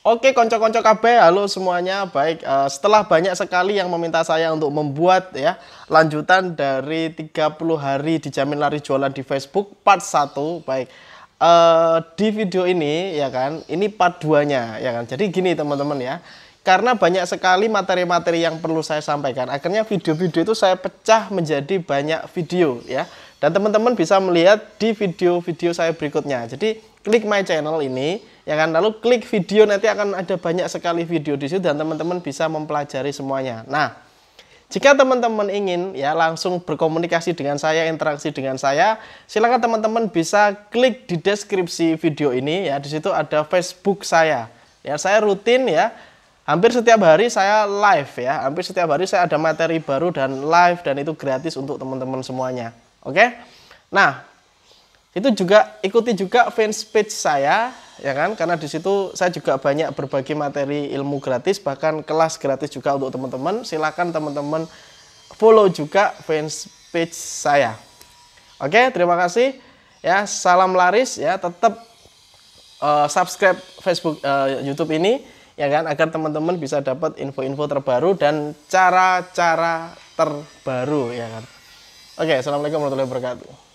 Oke, konco-konco KB, halo semuanya. Baik, uh, setelah banyak sekali yang meminta saya untuk membuat ya lanjutan dari 30 hari dijamin lari jualan di Facebook part 1. Baik. Uh, di video ini ya kan, ini part 2-nya ya kan. Jadi gini teman-teman ya karena banyak sekali materi-materi yang perlu saya sampaikan. Akhirnya video-video itu saya pecah menjadi banyak video ya. Dan teman-teman bisa melihat di video-video saya berikutnya. Jadi klik my channel ini ya kan lalu klik video nanti akan ada banyak sekali video di situ dan teman-teman bisa mempelajari semuanya. Nah, jika teman-teman ingin ya langsung berkomunikasi dengan saya, interaksi dengan saya, silakan teman-teman bisa klik di deskripsi video ini ya. Di situ ada Facebook saya. Ya, saya rutin ya hampir setiap hari saya live ya hampir setiap hari saya ada materi baru dan live dan itu gratis untuk teman-teman semuanya oke nah itu juga ikuti juga fanpage saya ya kan karena di situ saya juga banyak berbagi materi ilmu gratis bahkan kelas gratis juga untuk teman-teman silakan teman-teman follow juga fanpage saya oke terima kasih ya salam laris ya tetap uh, subscribe Facebook uh, YouTube ini ya kan agar teman-teman bisa dapat info-info terbaru dan cara-cara terbaru ya kan. Oke, assalamualaikum warahmatullahi wabarakatuh.